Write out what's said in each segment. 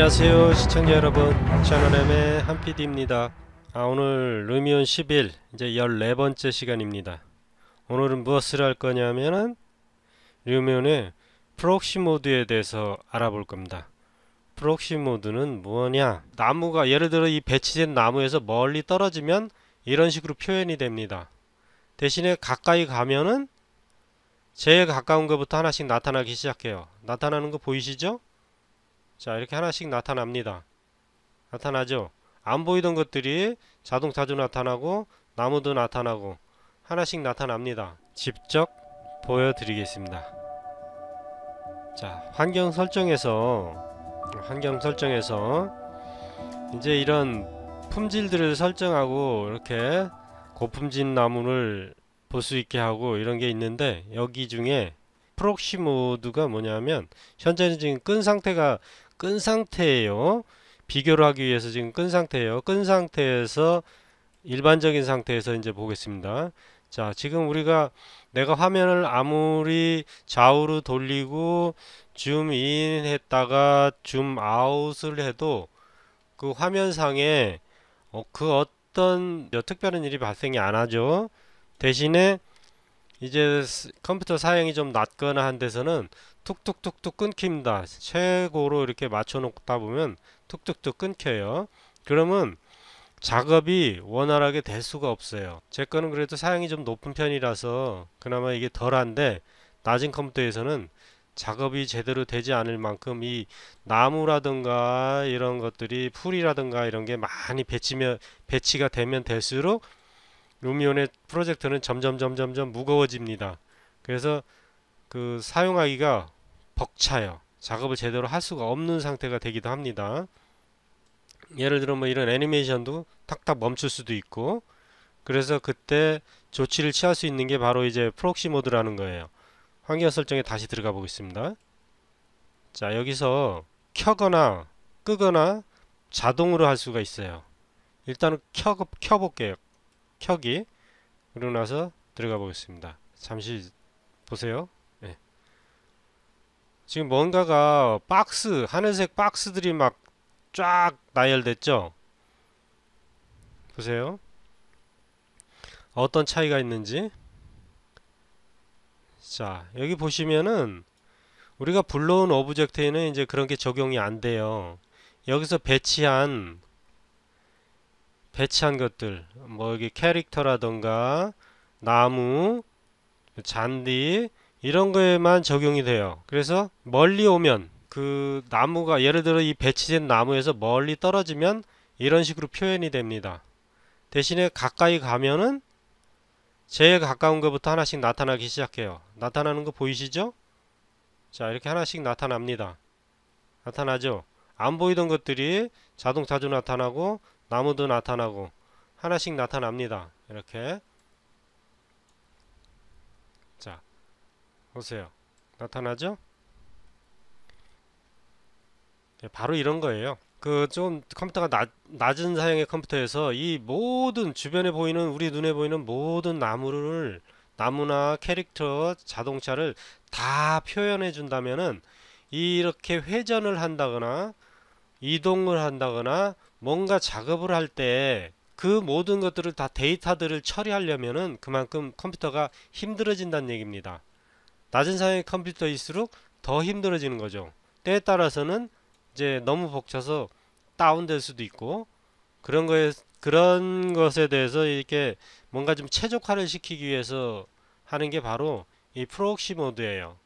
안녕하세요 시청자 여러분 채널M의 한PD입니다 아 오늘 루미온 10일 이제 14번째 시간입니다 오늘은 무엇을 할 거냐면은 루미온의 프록시 모드에 대해서 알아볼 겁니다 프록시 모드는 뭐냐 나무가 예를 들어 이 배치된 나무에서 멀리 떨어지면 이런 식으로 표현이 됩니다 대신에 가까이 가면은 제일 가까운 것부터 하나씩 나타나기 시작해요 나타나는 거 보이시죠 자 이렇게 하나씩 나타납니다 나타나죠 안 보이던 것들이 자동차도 나타나고 나무도 나타나고 하나씩 나타납니다 직접 보여드리겠습니다 자 환경 설정에서 환경 설정에서 이제 이런 품질들을 설정하고 이렇게 고품질 나무를 볼 수 있게 하고 이런 게 있는데 여기 중에 프록시 모드가 뭐냐면 현재는 지금 끈 상태가 끈 상태예요. 비교를 하기 위해서 지금 끈 상태예요. 끈 상태에서 일반적인 상태에서 이제 보겠습니다. 자, 지금 우리가 내가 화면을 아무리 좌우로 돌리고 줌인 했다가 줌 아웃을 해도 그 화면상에 어, 그 어떤 어, 특별한 일이 발생이 안 하죠. 대신에 이제 컴퓨터 사양이 좀 낮거나 한 데서는 툭툭툭툭 끊깁니다. 최고로 이렇게 맞춰놓다 보면 툭툭툭 끊겨요. 그러면 작업이 원활하게 될 수가 없어요. 제 거는 그래도 사양이 좀 높은 편이라서 그나마 이게 덜한데 낮은 컴퓨터에서는 작업이 제대로 되지 않을 만큼 이 나무라든가 이런 것들이 풀이라든가 이런 게 많이 배치면 배치가 되면 될수록 루미온의 프로젝터는 점점 점점점 무거워집니다. 그래서 그 사용하기가 벅차요. 작업을 제대로 할 수가 없는 상태가 되기도 합니다. 예를 들어 뭐 이런 애니메이션도 탁탁 멈출 수도 있고 그래서 그때 조치를 취할 수 있는 게 바로 이제 프록시 모드라는 거예요. 환경 설정에 다시 들어가 보겠습니다. 자 여기서 켜거나 끄거나 자동으로 할 수가 있어요. 일단은 켜, 켜볼게요. 켜기 그리고 나서 들어가 보겠습니다 잠시 보세요 네. 지금 뭔가가 박스 하늘색 박스들이 막 쫙 나열됐죠 보세요 어떤 차이가 있는지 자 여기 보시면은 우리가 불러온 오브젝트에는 이제 그런 게 적용이 안 돼요 여기서 배치한 배치한 것들 뭐 여기 캐릭터라던가 나무 잔디 이런 거에만 적용이 돼요 그래서 멀리 오면 그 나무가 예를 들어 이 배치된 나무에서 멀리 떨어지면 이런 식으로 표현이 됩니다 대신에 가까이 가면은 제일 가까운 것부터 하나씩 나타나기 시작해요 나타나는 거 보이시죠 자 이렇게 하나씩 나타납니다 나타나죠 안 보이던 것들이 자동차조 나타나고 나무도 나타나고 하나씩 나타납니다. 이렇게 자 보세요. 나타나죠? 네, 바로 이런 거예요. 그 좀 컴퓨터가 낮, 낮은 사양의 컴퓨터에서 이 모든 주변에 보이는 우리 눈에 보이는 모든 나무를 나무나 캐릭터 자동차를 다 표현해 준다면은 이렇게 회전을 한다거나 이동을 한다거나 뭔가 작업을 할 때 그 모든 것들을 다 데이터들을 처리하려면은 그만큼 컴퓨터가 힘들어진다는 얘기입니다. 낮은 사양의 컴퓨터일수록 더 힘들어지는 거죠. 때에 따라서는 이제 너무 벅쳐서 다운될 수도 있고 그런 거에 그런 것에 대해서 이렇게 뭔가 좀 최적화를 시키기 위해서 하는 게 바로 이 프록시 모드예요.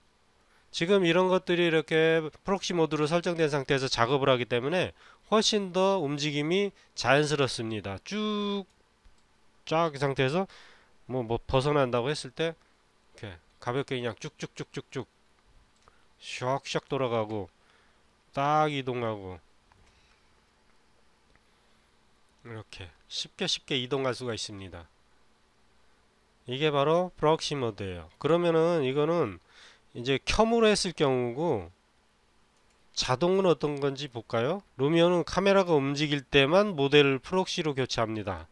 지금 이런 것들이 이렇게 프록시 모드로 설정된 상태에서 작업을 하기 때문에 훨씬 더 움직임이 자연스럽습니다. 쭉쫙이 상태에서 뭐, 뭐 벗어난다고 했을 때 이렇게 가볍게 그냥 쭉쭉쭉쭉쭉 샥샥 돌아가고 딱 이동하고 이렇게 쉽게 쉽게 이동할 수가 있습니다. 이게 바로 프록시 모드예요. 그러면은 이거는 이제 켬으로 했을 경우고 자동은 어떤 건지 볼까요? 루미온는 카메라가 움직일 때만 모델을 프록시로 교체합니다.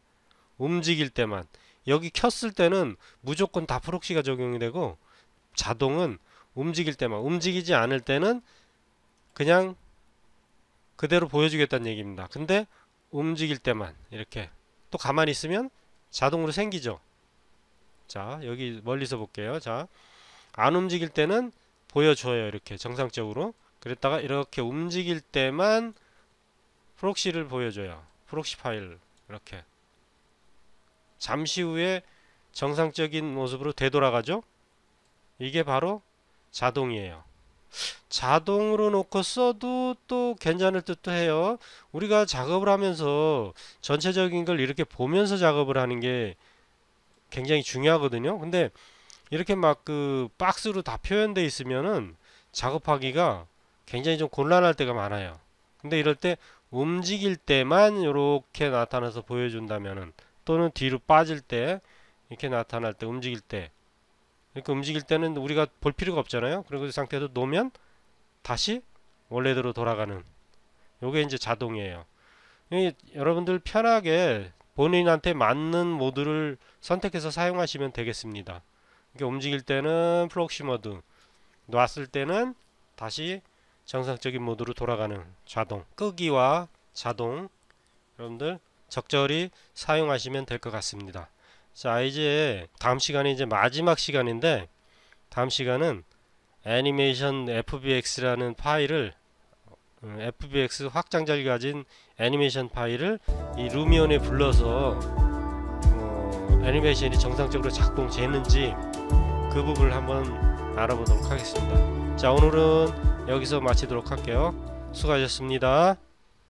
움직일 때만 여기 켰을 때는 무조건 다 프록시가 적용이 되고 자동은 움직일 때만 움직이지 않을 때는 그냥 그대로 보여주겠다는 얘기입니다. 근데 움직일 때만 이렇게 또 가만히 있으면 자동으로 생기죠. 자 여기 멀리서 볼게요. 자안 움직일 때는 보여줘요 이렇게 정상적으로 그랬다가 이렇게 움직일 때만 프록시를 보여줘요 프록시 파일 이렇게 잠시 후에 정상적인 모습으로 되돌아가죠 이게 바로 자동이에요 자동으로 놓고 써도 또 괜찮을 듯도 해요 우리가 작업을 하면서 전체적인 걸 이렇게 보면서 작업을 하는 게 굉장히 중요하거든요 근데 이렇게 막 그 박스로 다 표현돼 있으면은 작업하기가 굉장히 좀 곤란할 때가 많아요 근데 이럴 때 움직일 때만 이렇게 나타나서 보여준다면은 또는 뒤로 빠질 때 이렇게 나타날 때 움직일 때 이렇게 그러니까 움직일 때는 우리가 볼 필요가 없잖아요 그리고 이 그 상태에서 놓으면 다시 원래대로 돌아가는 요게 이제 자동이에요 여러분들 편하게 본인한테 맞는 모드를 선택해서 사용하시면 되겠습니다 이렇게 움직일 때는 프록시 모드 놨을 때는 다시 정상적인 모드로 돌아가는 자동 끄기와 자동 여러분들 적절히 사용하시면 될 것 같습니다 자 이제 다음 시간이 이제 마지막 시간인데 다음 시간은 애니메이션 fbx라는 파일을 fbx 음, 확장자를 가진 애니메이션 파일을 이 루미온에 불러서 어, 애니메이션이 정상적으로 작동되는지 그 부분을 한번 알아보도록 하겠습니다. 자 오늘은 여기서 마치도록 할게요. 수고하셨습니다.